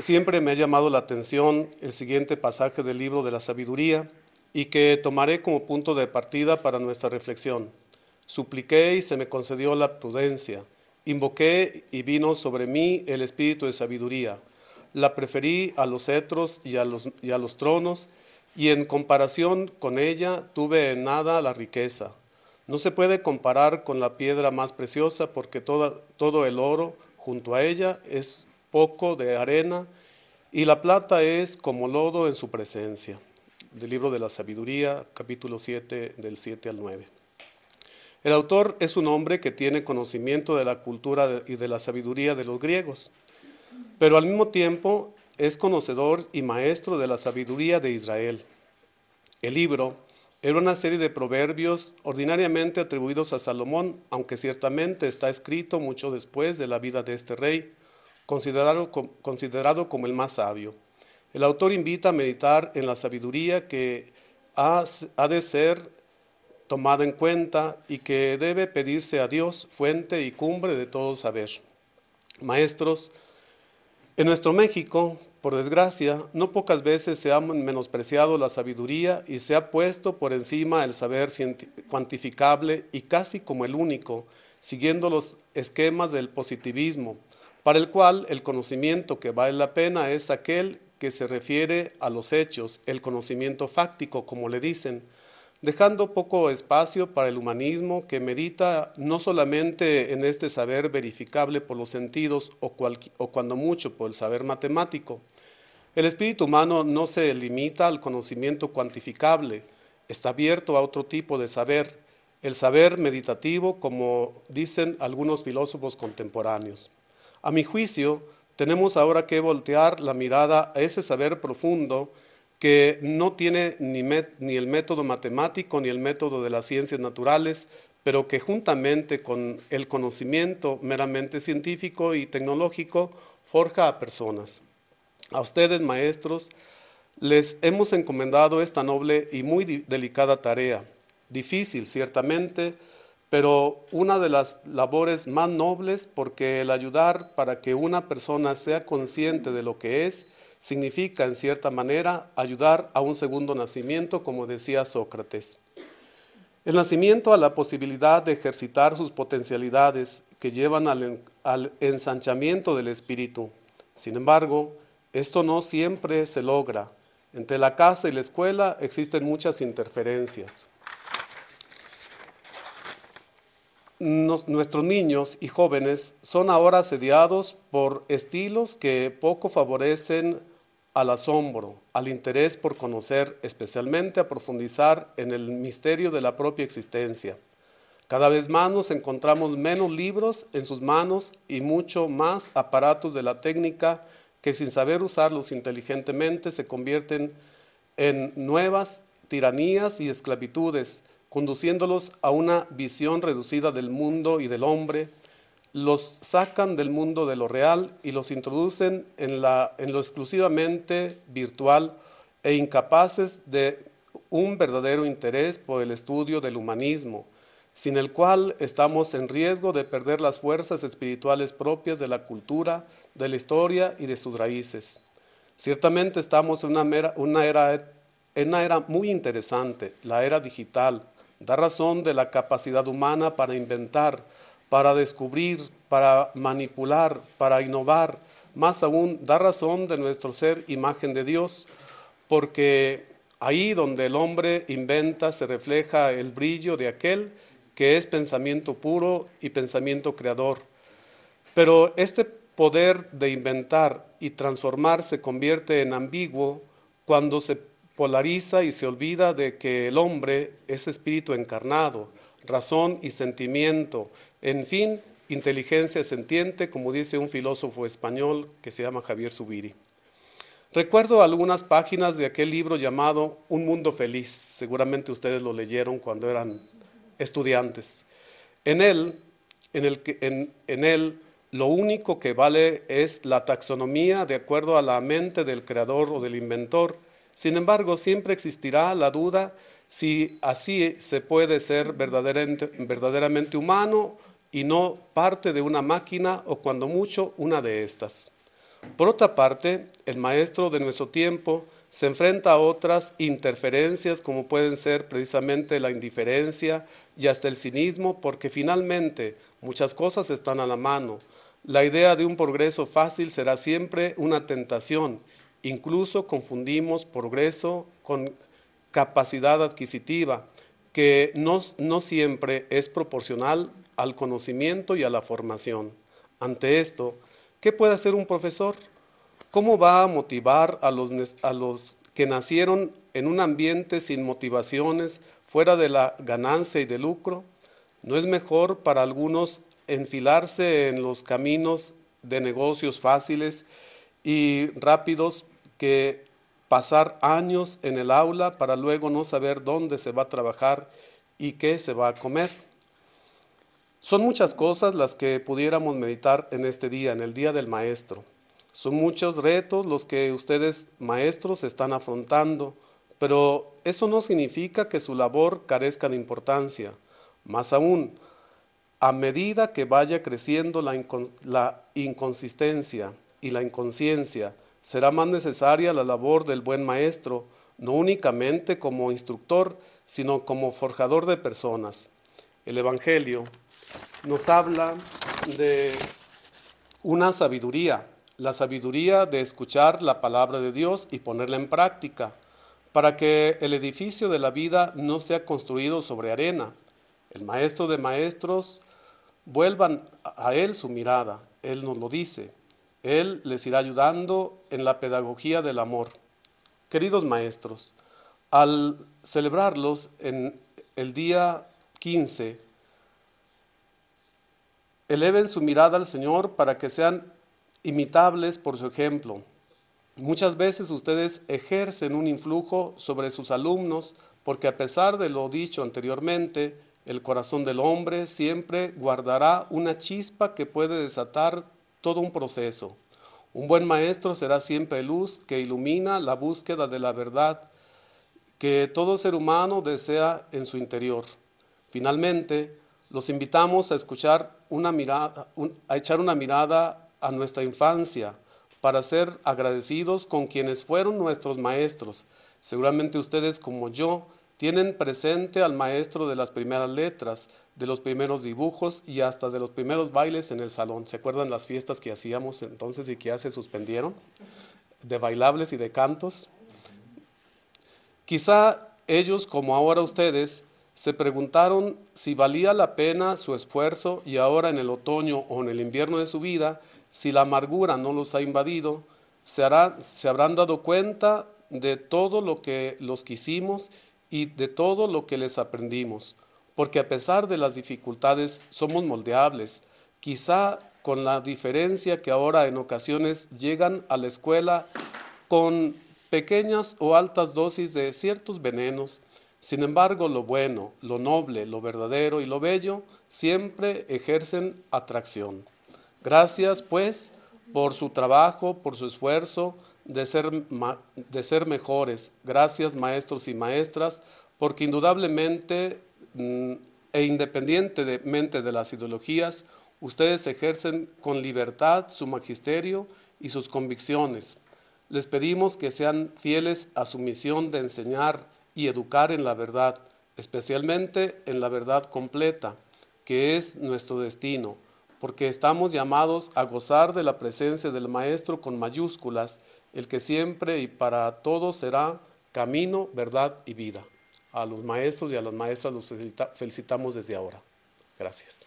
Siempre me ha llamado la atención el siguiente pasaje del libro de la sabiduría y que tomaré como punto de partida para nuestra reflexión. Supliqué y se me concedió la prudencia. Invoqué y vino sobre mí el espíritu de sabiduría. La preferí a los cetros y a los, y los tronos, y en comparación con ella tuve en nada la riqueza. No se puede comparar con la piedra más preciosa porque todo el oro junto a ella es poco de arena, y la plata es como lodo en su presencia. Del libro de la sabiduría, capítulo 7, del 7 al 9. El autor es un hombre que tiene conocimiento de la cultura y de la sabiduría de los griegos, pero al mismo tiempo es conocedor y maestro de la sabiduría de Israel. El libro era una serie de proverbios ordinariamente atribuidos a Salomón, aunque ciertamente está escrito mucho después de la vida de este rey considerado, considerado como el más sabio. El autor invita a meditar en la sabiduría que ha, ha de ser tomada en cuenta y que debe pedirse a Dios, fuente y cumbre de todo saber. Maestros, en nuestro México, por desgracia, no pocas veces se ha menospreciado la sabiduría y se ha puesto por encima el saber cuantificable y casi como el único, siguiendo los esquemas del positivismo, para el cual el conocimiento que vale la pena es aquel que se refiere a los hechos, el conocimiento fáctico, como le dicen, dejando poco espacio para el humanismo que medita no solamente en este saber verificable por los sentidos o, o cuando mucho por el saber matemático. El espíritu humano no se limita al conocimiento cuantificable, está abierto a otro tipo de saber, el saber meditativo, como dicen algunos filósofos contemporáneos. A mi juicio, tenemos ahora que voltear la mirada a ese saber profundo que no tiene ni, ni, el método matemático ni el método de las ciencias naturales, pero que juntamente con el conocimiento meramente científico y tecnológico forja a personas. A ustedes, maestros, les hemos encomendado esta noble y muy delicada tarea, difícil ciertamente, pero una de las labores más nobles porque el ayudar para que una persona sea consciente de lo que es, significa en cierta manera ayudar a un segundo nacimiento, como decía Sócrates. El nacimiento a la posibilidad de ejercitar sus potencialidades que llevan al, ensanchamiento del espíritu. Sin embargo, esto no siempre se logra. Entre la casa y la escuela existen muchas interferencias. nuestros niños y jóvenes son ahora asediados por estilos que poco favorecen al asombro, al interés por conocer, especialmente a profundizar en el misterio de la propia existencia. Cada vez más nos encontramos menos libros en sus manos y mucho más aparatos de la técnica que sin saber usarlos inteligentemente se convierten en nuevas tiranías y esclavitudes conduciéndolos a una visión reducida del mundo y del hombre, los sacan del mundo de lo real y los introducen en, lo exclusivamente virtual e incapaces de un verdadero interés por el estudio del humanismo, sin el cual estamos en riesgo de perder las fuerzas espirituales propias de la cultura, de la historia y de sus raíces. Ciertamente estamos en una era muy interesante, la era digital, da razón de la capacidad humana para inventar, para descubrir, para manipular, para innovar, más aún da razón de nuestro ser imagen de Dios, porque ahí donde el hombre inventa se refleja el brillo de aquel que es pensamiento puro y pensamiento creador. Pero este poder de inventar y transformar se convierte en ambiguo cuando se polariza y se olvida de que el hombre es espíritu encarnado, razón y sentimiento, en fin, inteligencia sentiente, como dice un filósofo español que se llama Javier Subiri. Recuerdo algunas páginas de aquel libro llamado Un Mundo Feliz, seguramente ustedes lo leyeron cuando eran estudiantes. En él, en, el, en, en él lo único que vale es la taxonomía de acuerdo a la mente del creador o del inventor, sin embargo, siempre existirá la duda si así se puede ser verdaderamente, humano y no parte de una máquina o cuando mucho una de estas. Por otra parte, el maestro de nuestro tiempo se enfrenta a otras interferencias como pueden ser precisamente la indiferencia y hasta el cinismo porque finalmente muchas cosas están a la mano. La idea de un progreso fácil será siempre una tentación Incluso confundimos progreso con capacidad adquisitiva, que no, siempre es proporcional al conocimiento y a la formación. Ante esto, ¿qué puede hacer un profesor? ¿Cómo va a motivar a los, a los que nacieron en un ambiente sin motivaciones, fuera de la ganancia y de lucro? ¿No es mejor para algunos enfilarse en los caminos de negocios fáciles y rápidos que pasar años en el aula para luego no saber dónde se va a trabajar y qué se va a comer. Son muchas cosas las que pudiéramos meditar en este día, en el Día del Maestro. Son muchos retos los que ustedes, maestros, están afrontando, pero eso no significa que su labor carezca de importancia. Más aún, a medida que vaya creciendo la, la inconsistencia, y la inconsciencia, será más necesaria la labor del buen maestro, no únicamente como instructor, sino como forjador de personas. El Evangelio nos habla de una sabiduría, la sabiduría de escuchar la palabra de Dios y ponerla en práctica, para que el edificio de la vida no sea construido sobre arena. El maestro de maestros, vuelvan a él su mirada, él nos lo dice. Él les irá ayudando en la pedagogía del amor. Queridos maestros, al celebrarlos en el día 15, eleven su mirada al Señor para que sean imitables por su ejemplo. Muchas veces ustedes ejercen un influjo sobre sus alumnos porque a pesar de lo dicho anteriormente, el corazón del hombre siempre guardará una chispa que puede desatar todo un proceso. Un buen maestro será siempre luz que ilumina la búsqueda de la verdad que todo ser humano desea en su interior. Finalmente, los invitamos a escuchar una mirada, a echar una mirada a nuestra infancia para ser agradecidos con quienes fueron nuestros maestros. Seguramente ustedes como yo tienen presente al maestro de las primeras letras, de los primeros dibujos y hasta de los primeros bailes en el salón. ¿Se acuerdan las fiestas que hacíamos entonces y que ya se suspendieron? De bailables y de cantos. Quizá ellos, como ahora ustedes, se preguntaron si valía la pena su esfuerzo y ahora en el otoño o en el invierno de su vida, si la amargura no los ha invadido, se, hará, se habrán dado cuenta de todo lo que los quisimos y de todo lo que les aprendimos, porque a pesar de las dificultades somos moldeables, quizá con la diferencia que ahora en ocasiones llegan a la escuela con pequeñas o altas dosis de ciertos venenos. Sin embargo, lo bueno, lo noble, lo verdadero y lo bello siempre ejercen atracción. Gracias, pues, por su trabajo, por su esfuerzo, de ser, de ser mejores. Gracias maestros y maestras, porque indudablemente mm, e independientemente de las ideologías, ustedes ejercen con libertad su magisterio y sus convicciones. Les pedimos que sean fieles a su misión de enseñar y educar en la verdad, especialmente en la verdad completa, que es nuestro destino, porque estamos llamados a gozar de la presencia del Maestro con mayúsculas el que siempre y para todos será camino, verdad y vida. A los maestros y a las maestras los felicitamos desde ahora. Gracias.